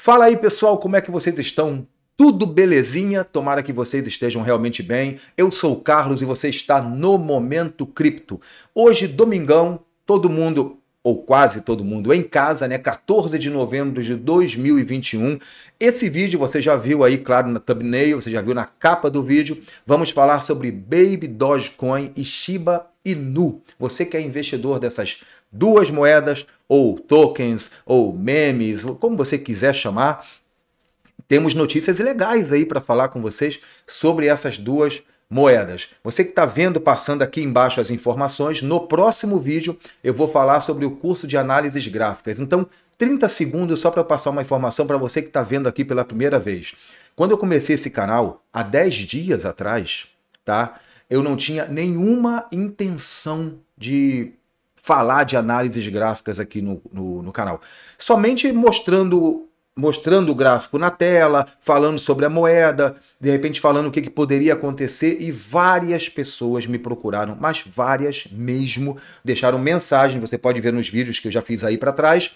Fala aí, pessoal, como é que vocês estão? Tudo belezinha? Tomara que vocês estejam realmente bem. Eu sou o Carlos e você está no Momento Cripto. Hoje, domingão, todo mundo ou quase todo mundo em casa, né? 14 de novembro de 2021. Esse vídeo você já viu aí, claro, na thumbnail, você já viu na capa do vídeo. Vamos falar sobre Baby Dogecoin e Shiba Inu. Você que é investidor dessas duas moedas, ou tokens, ou memes, como você quiser chamar. Temos notícias legais aí para falar com vocês sobre essas duas moedas. Você que está vendo, passando aqui embaixo as informações, no próximo vídeo eu vou falar sobre o curso de análises gráficas. Então, 30 segundos só para passar uma informação para você que está vendo aqui pela primeira vez. Quando eu comecei esse canal, há 10 dias atrás, tá? Eu não tinha nenhuma intenção de falar de análises gráficas aqui no, no, no canal. Somente mostrando mostrando o gráfico na tela, falando sobre a moeda, de repente falando o que, que, poderia acontecer e várias pessoas me procuraram, mas várias mesmo deixaram mensagem, você pode ver nos vídeos que eu já fiz aí para trás,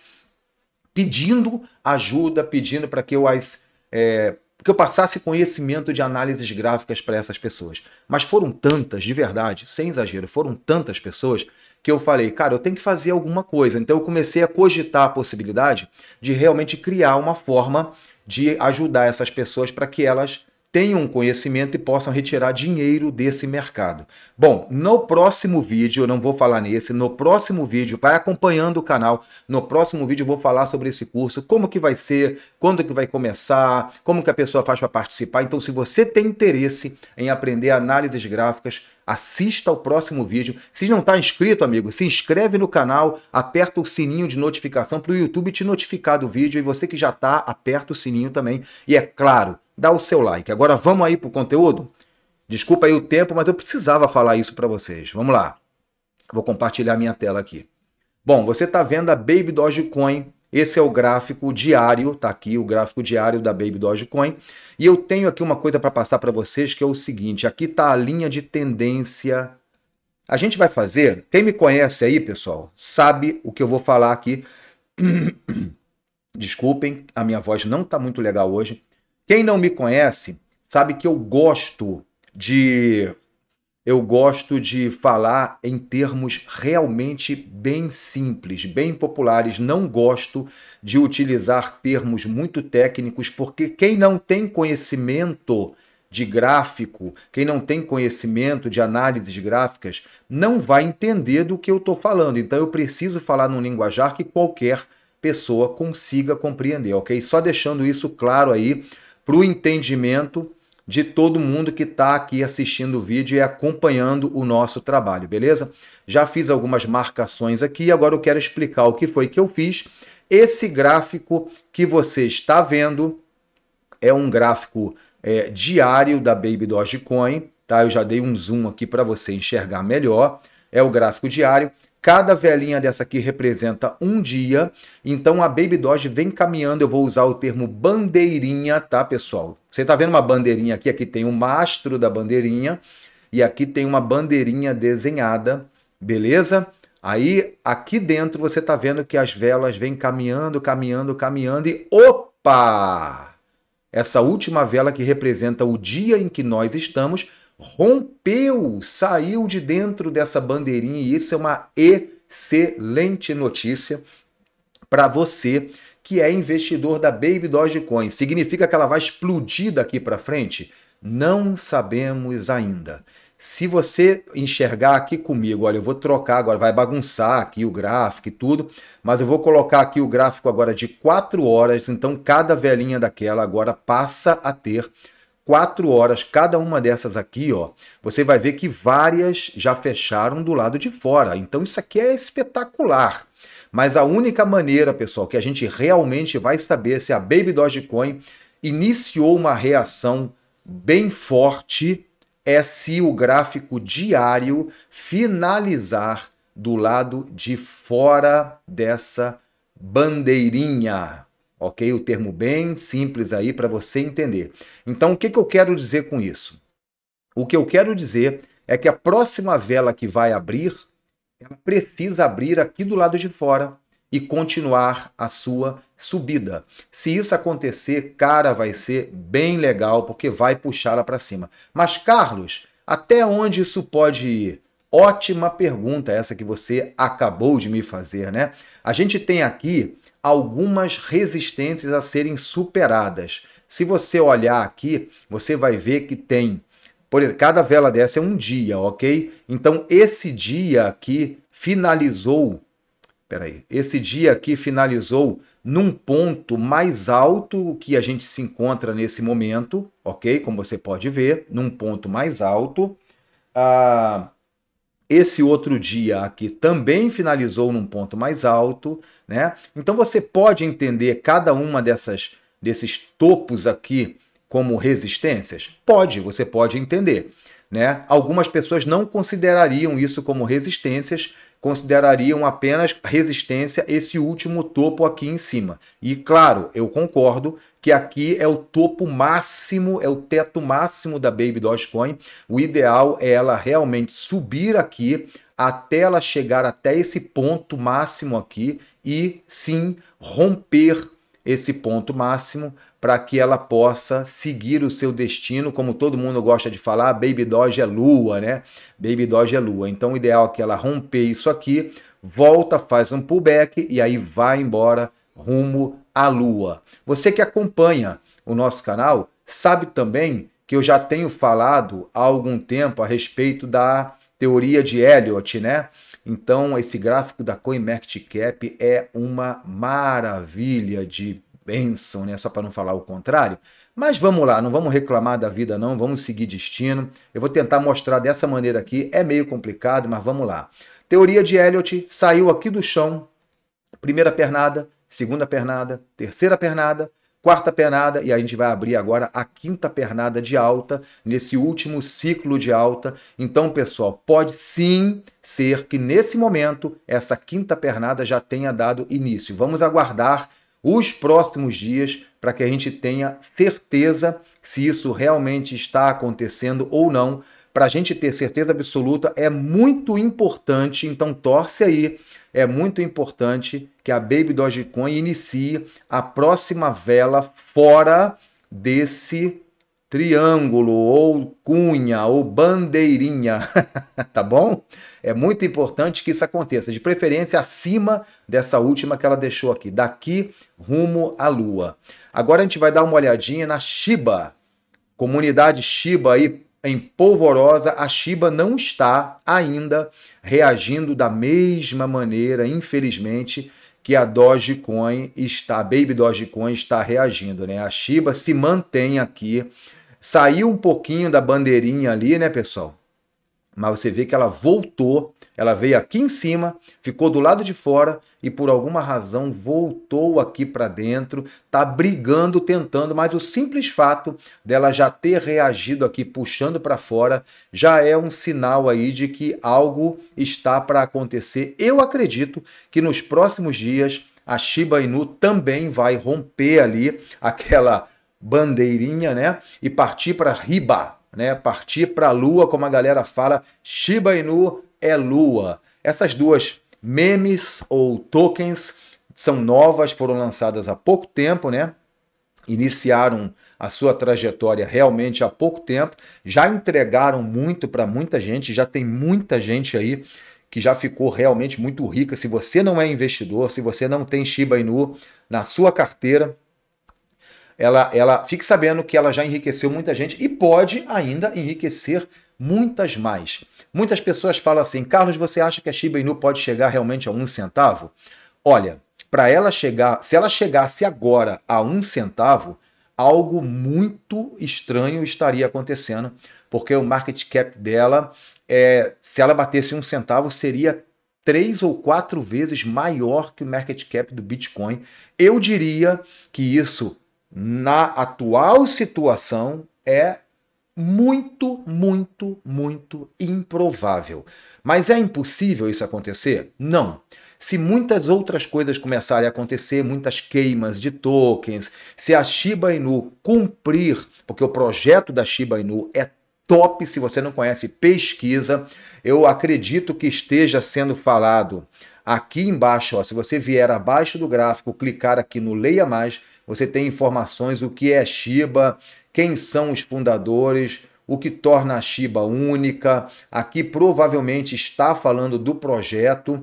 pedindo ajuda, pedindo para que eu as é, que eu passasse conhecimento de análises gráficas para essas pessoas. Mas foram tantas, de verdade, sem exagero, foram tantas pessoas que eu falei, cara, eu tenho que fazer alguma coisa. Então eu comecei a cogitar a possibilidade de realmente criar uma forma de ajudar essas pessoas para que elas tenham conhecimento e possam retirar dinheiro desse mercado. Bom, no próximo vídeo, eu não vou falar nesse, no próximo vídeo, vai acompanhando o canal, no próximo vídeo eu vou falar sobre esse curso, como que vai ser, quando que vai começar, como que a pessoa faz para participar. Então, se você tem interesse em aprender análises gráficas, assista ao próximo vídeo. Se não está inscrito, amigo, se inscreve no canal, aperta o sininho de notificação para o YouTube te notificar do vídeo e você que já está, aperta o sininho também. E é claro, dá o seu like. Agora vamos aí para o conteúdo? Desculpa aí o tempo, mas eu precisava falar isso para vocês. Vamos lá. Vou compartilhar minha tela aqui. Bom, você está vendo a Baby Dogecoin. Esse é o gráfico diário, tá aqui o gráfico diário da Baby Dogecoin. E eu tenho aqui uma coisa para passar para vocês que é o seguinte, aqui está a linha de tendência a gente vai fazer. Quem me conhece aí, pessoal, sabe o que eu vou falar aqui. Desculpem, a minha voz não está muito legal hoje. Quem não me conhece sabe que eu gosto de eu gosto de falar em termos realmente bem simples, bem populares. Não gosto de utilizar termos muito técnicos, porque quem não tem conhecimento de gráfico, quem não tem conhecimento de análises gráficas, não vai entender do que eu estou falando. Então eu preciso falar num linguajar que qualquer pessoa consiga compreender, ok? Só deixando isso claro aí para o entendimento de todo mundo que está aqui assistindo o vídeo e acompanhando o nosso trabalho, beleza? Já fiz algumas marcações aqui, agora eu quero explicar o que foi que eu fiz. Esse gráfico que você está vendo é um gráfico é, diário da Baby Dogecoin, tá? Eu já dei um zoom aqui para você enxergar melhor. É o gráfico diário. Cada velinha dessa aqui representa um dia, então a Baby Doge vem caminhando, eu vou usar o termo bandeirinha, tá, pessoal? Você tá vendo uma bandeirinha aqui, aqui tem o um mastro da bandeirinha e aqui tem uma bandeirinha desenhada, beleza? Aí aqui dentro você tá vendo que as velas vêm caminhando, caminhando, caminhando e opa! Essa última vela que representa o dia em que nós estamos rompeu, saiu de dentro dessa bandeirinha e isso é uma excelente notícia para você que é investidor da Baby Dogecoin. Significa que ela vai explodir daqui para frente? Não sabemos ainda. Se você enxergar aqui comigo, olha, eu vou trocar agora, vai bagunçar aqui o gráfico e tudo, mas eu vou colocar aqui o gráfico agora de 4 horas, então cada velhinha daquela agora passa a ter quatro horas cada uma dessas aqui, ó, você vai ver que várias já fecharam do lado de fora. Então isso aqui é espetacular. Mas a única maneira, pessoal, que a gente realmente vai saber se a Baby Dogecoin iniciou uma reação bem forte é se o gráfico diário finalizar do lado de fora dessa bandeirinha. Ok? O termo bem simples aí para você entender. Então, o que, que eu quero dizer com isso? O que eu quero dizer é que a próxima vela que vai abrir, ela precisa abrir aqui do lado de fora e continuar a sua subida. Se isso acontecer, cara, vai ser bem legal porque vai puxá-la para cima. Mas Carlos, até onde isso pode ir? Ótima pergunta essa que você acabou de me fazer, né? A gente tem aqui algumas resistências a serem superadas. Se você olhar aqui, você vai ver que tem, por exemplo, cada vela dessa é um dia, ok? Então esse dia aqui finalizou, peraí, esse dia aqui finalizou num ponto mais alto que a gente se encontra nesse momento, ok? Como você pode ver, num ponto mais alto. Ah, esse outro dia aqui também finalizou num ponto mais alto, né? Então você pode entender cada uma dessas desses topos aqui como resistências? Pode, você pode entender, né? Algumas pessoas não considerariam isso como resistências, considerariam apenas resistência esse último topo aqui em cima. E claro, eu concordo que aqui é o topo máximo, é o teto máximo da Baby Dogecoin. O ideal é ela realmente subir aqui até ela chegar até esse ponto máximo aqui e sim romper esse ponto máximo para que ela possa seguir o seu destino, como todo mundo gosta de falar, Baby Doge é lua, né? Baby Doge é lua. Então o ideal é que ela romper isso aqui, volta, faz um pullback e aí vai embora rumo à lua. Você que acompanha o nosso canal sabe também que eu já tenho falado há algum tempo a respeito da teoria de Elliot, né? Então esse gráfico da CoinMarketCap é uma maravilha de bênção, né? Só para não falar o contrário. Mas vamos lá, não vamos reclamar da vida, não, vamos seguir destino. Eu vou tentar mostrar dessa maneira aqui, é meio complicado, mas vamos lá. Teoria de Elliot saiu aqui do chão, primeira pernada, segunda pernada, terceira pernada, quarta pernada, e a gente vai abrir agora a quinta pernada de alta, nesse último ciclo de alta. Então, pessoal, pode sim ser que nesse momento essa quinta pernada já tenha dado início. Vamos aguardar os próximos dias para que a gente tenha certeza se isso realmente está acontecendo ou não. Para a gente ter certeza absoluta é muito importante, então torce aí, é muito importante que a Baby Dogecoin inicie a próxima vela fora desse triângulo ou cunha ou bandeirinha, tá bom? É muito importante que isso aconteça, de preferência acima dessa última que ela deixou aqui, daqui rumo à lua. Agora a gente vai dar uma olhadinha na Shiba. Comunidade Shiba aí em polvorosa, a Shiba não está ainda reagindo da mesma maneira, infelizmente, que a Dogecoin está, a Baby Dogecoin está reagindo, né? A Shiba se mantém aqui Saiu um pouquinho da bandeirinha ali, né, pessoal? Mas você vê que ela voltou, ela veio aqui em cima, ficou do lado de fora e por alguma razão voltou aqui para dentro, tá brigando, tentando, mas o simples fato dela já ter reagido aqui puxando para fora já é um sinal aí de que algo está para acontecer. Eu acredito que nos próximos dias a Shiba Inu também vai romper ali aquela bandeirinha, né? E partir para riba, né? Partir para a lua, como a galera fala, Shiba Inu é lua. Essas duas memes ou tokens são novas, foram lançadas há pouco tempo, né? Iniciaram a sua trajetória realmente há pouco tempo, já entregaram muito para muita gente, já tem muita gente aí que já ficou realmente muito rica. Se você não é investidor, se você não tem Shiba Inu na sua carteira, ela, ela fique sabendo que ela já enriqueceu muita gente e pode ainda enriquecer muitas mais. Muitas pessoas falam assim: Carlos, você acha que a Shiba Inu pode chegar realmente a um centavo? Olha, para ela chegar, se ela chegasse agora a um centavo, algo muito estranho estaria acontecendo, porque o market cap dela, é, se ela batesse um centavo, seria três ou quatro vezes maior que o market cap do Bitcoin. Eu diria que isso na atual situação é muito, muito, muito improvável. Mas é impossível isso acontecer? Não. Se muitas outras coisas começarem a acontecer, muitas queimas de tokens, se a Shiba Inu cumprir, porque o projeto da Shiba Inu é top, se você não conhece, pesquisa. Eu acredito que esteja sendo falado aqui embaixo, ó, se você vier abaixo do gráfico, clicar aqui no leia mais, você tem informações o que é Shiba, quem são os fundadores, o que torna a Shiba única. Aqui provavelmente está falando do projeto.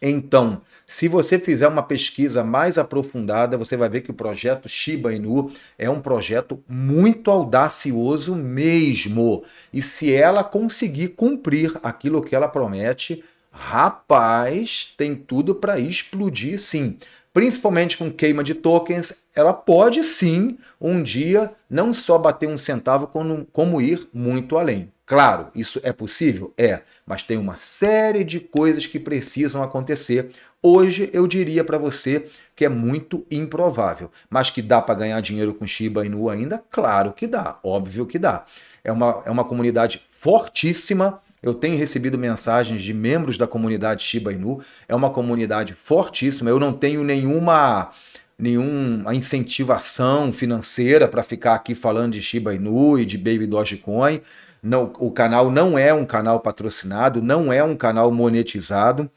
Então, se você fizer uma pesquisa mais aprofundada, você vai ver que o projeto Shiba Inu é um projeto muito audacioso mesmo. E se ela conseguir cumprir aquilo que ela promete, rapaz, tem tudo para explodir sim principalmente com queima de tokens, ela pode sim um dia não só bater um centavo, como, como ir muito além. Claro, isso é possível? É, mas tem uma série de coisas que precisam acontecer. Hoje eu diria para você que é muito improvável, mas que dá para ganhar dinheiro com Shiba Inu ainda? Claro que dá, óbvio que dá. É uma, é uma comunidade fortíssima eu tenho recebido mensagens de membros da comunidade Shiba Inu, é uma comunidade fortíssima. Eu não tenho nenhuma nenhuma incentivação financeira para ficar aqui falando de Shiba Inu e de Baby Dogecoin. Não, o canal não é um canal patrocinado, não é um canal monetizado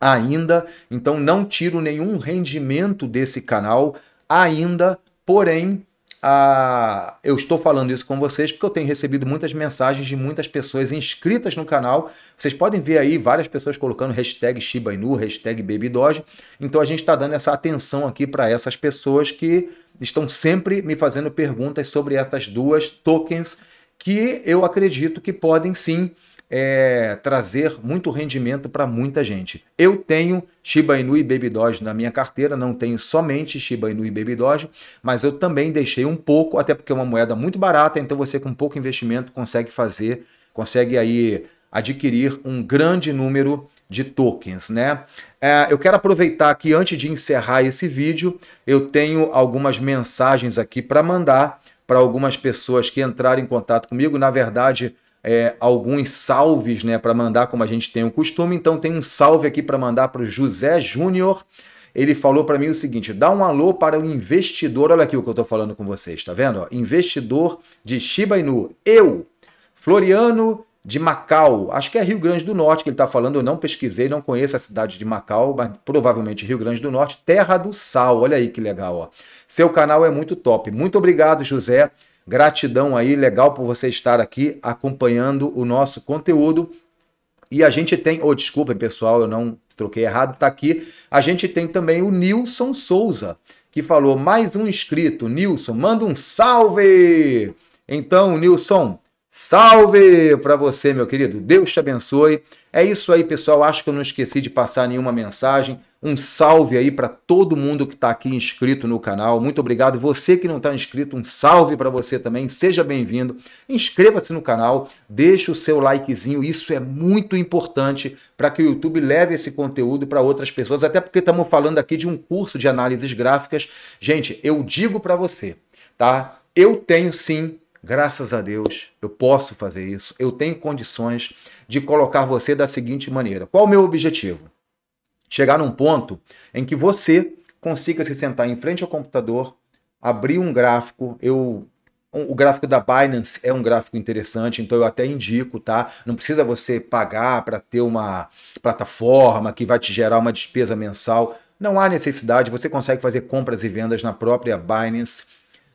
ainda, então não tiro nenhum rendimento desse canal ainda, porém a... Ah, eu estou falando isso com vocês porque eu tenho recebido muitas mensagens de muitas pessoas inscritas no canal. Vocês podem ver aí várias pessoas colocando hashtag Shiba Inu, hashtag Baby Doge. Então a gente está dando essa atenção aqui para essas pessoas que estão sempre me fazendo perguntas sobre essas duas tokens que eu acredito que podem sim é, trazer muito rendimento para muita gente. Eu tenho Shiba Inu e Baby Doge na minha carteira, não tenho somente Shiba Inu e Baby Doge, mas eu também deixei um pouco, até porque é uma moeda muito barata, então você com pouco investimento consegue fazer, consegue aí adquirir um grande número de tokens, né? É, eu quero aproveitar que antes de encerrar esse vídeo, eu tenho algumas mensagens aqui para mandar para algumas pessoas que entraram em contato comigo. Na verdade, é, alguns salves né, para mandar, como a gente tem o costume. Então, tem um salve aqui para mandar para o José Júnior. Ele falou para mim o seguinte: dá um alô para o investidor. Olha aqui o que eu estou falando com vocês, tá vendo? investidor de Shiba Inu. Eu, Floriano de Macau. Acho que é Rio Grande do Norte que ele está falando. Eu não pesquisei, não conheço a cidade de Macau, mas provavelmente Rio Grande do Norte, terra do sal. Olha aí que legal. Ó. Seu canal é muito top. Muito obrigado, José. Gratidão aí, legal por você estar aqui acompanhando o nosso conteúdo. E a gente tem, oh, desculpem pessoal, eu não troquei errado, tá aqui. A gente tem também o Nilson Souza, que falou mais um inscrito. Nilson, manda um salve! Então, Nilson, salve para você, meu querido. Deus te abençoe. É isso aí, pessoal. Acho que eu não esqueci de passar nenhuma mensagem. Um salve aí para todo mundo que está aqui inscrito no canal. Muito obrigado. Você que não está inscrito, um salve para você também. Seja bem-vindo. Inscreva-se no canal, deixe o seu likezinho. Isso é muito importante para que o YouTube leve esse conteúdo para outras pessoas. Até porque estamos falando aqui de um curso de análises gráficas. Gente, eu digo para você, tá? Eu tenho sim graças a Deus, eu posso fazer isso, eu tenho condições de colocar você da seguinte maneira: qual o meu objetivo? chegar num ponto em que você consiga se sentar em frente ao computador, abrir um gráfico, eu o gráfico da Binance é um gráfico interessante, então eu até indico, tá? Não precisa você pagar para ter uma plataforma que vai te gerar uma despesa mensal. Não há necessidade, você consegue fazer compras e vendas na própria Binance,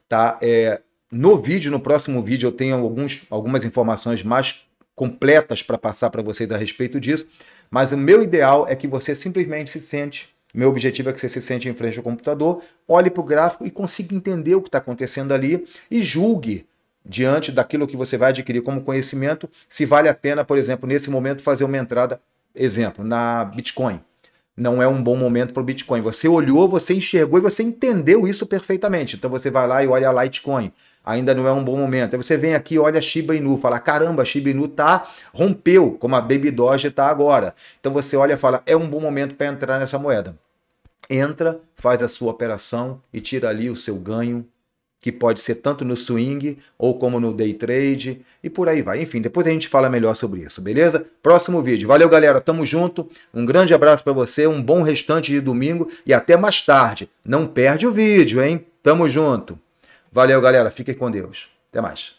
tá? É, no vídeo, no próximo vídeo, eu tenho alguns, algumas informações mais completas para passar para vocês a respeito disso. Mas o meu ideal é que você simplesmente se sente meu objetivo é que você se sente em frente ao computador, olhe para o gráfico e consiga entender o que está acontecendo ali e julgue, diante daquilo que você vai adquirir como conhecimento, se vale a pena, por exemplo, nesse momento, fazer uma entrada, exemplo, na Bitcoin. Não é um bom momento para o Bitcoin. Você olhou, você enxergou e você entendeu isso perfeitamente. Então você vai lá e olha a Litecoin ainda não é um bom momento. Aí você vem aqui, olha Shiba Inu, fala: caramba, Shiba Inu tá rompeu, como a Baby Doge tá agora. Então você olha e fala: é um bom momento para entrar nessa moeda. Entra, faz a sua operação e tira ali o seu ganho, que pode ser tanto no swing ou como no day trade e por aí vai. Enfim, depois a gente fala melhor sobre isso, beleza? Próximo vídeo. Valeu, galera. Tamo junto. Um grande abraço para você, um bom restante de domingo e até mais tarde. Não perde o vídeo, hein? Tamo junto. Valeu, galera. Fiquem com Deus. Até mais.